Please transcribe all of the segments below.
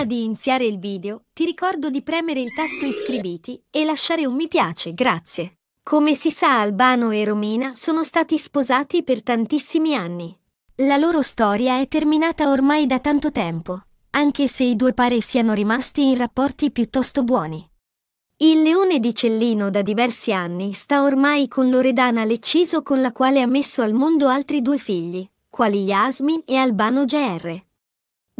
Prima di iniziare il video, ti ricordo di premere il tasto iscriviti e lasciare un mi piace, grazie. Come si sa, Albano e Romina sono stati sposati per tantissimi anni. La loro storia è terminata ormai da tanto tempo, anche se i due pare siano rimasti in rapporti piuttosto buoni. Il leone di Cellino da diversi anni sta ormai con Loredana Lecciso con la quale ha messo al mondo altri due figli, quali Yasmin e Albano GR.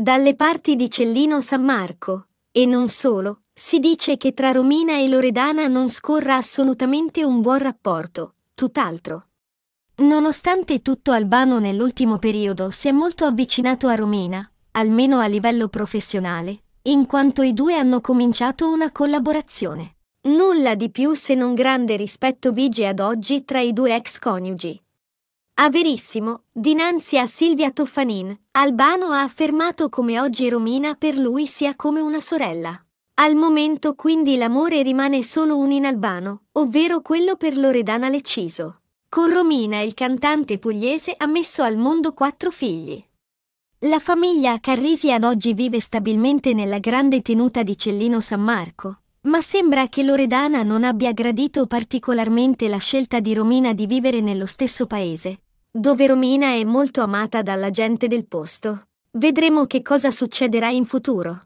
Dalle parti di Cellino San Marco, e non solo, si dice che tra Romina e Loredana non scorra assolutamente un buon rapporto, tutt'altro. Nonostante tutto Albano nell'ultimo periodo si è molto avvicinato a Romina, almeno a livello professionale, in quanto i due hanno cominciato una collaborazione. Nulla di più se non grande rispetto vige ad oggi tra i due ex coniugi. A Verissimo, dinanzi a Silvia Toffanin, Albano ha affermato come oggi Romina per lui sia come una sorella. Al momento quindi l'amore rimane solo un in Albano, ovvero quello per Loredana Lecciso. Con Romina il cantante pugliese ha messo al mondo quattro figli. La famiglia Carrisi ad oggi vive stabilmente nella grande tenuta di Cellino San Marco, ma sembra che Loredana non abbia gradito particolarmente la scelta di Romina di vivere nello stesso paese, dove Romina è molto amata dalla gente del posto. Vedremo che cosa succederà in futuro.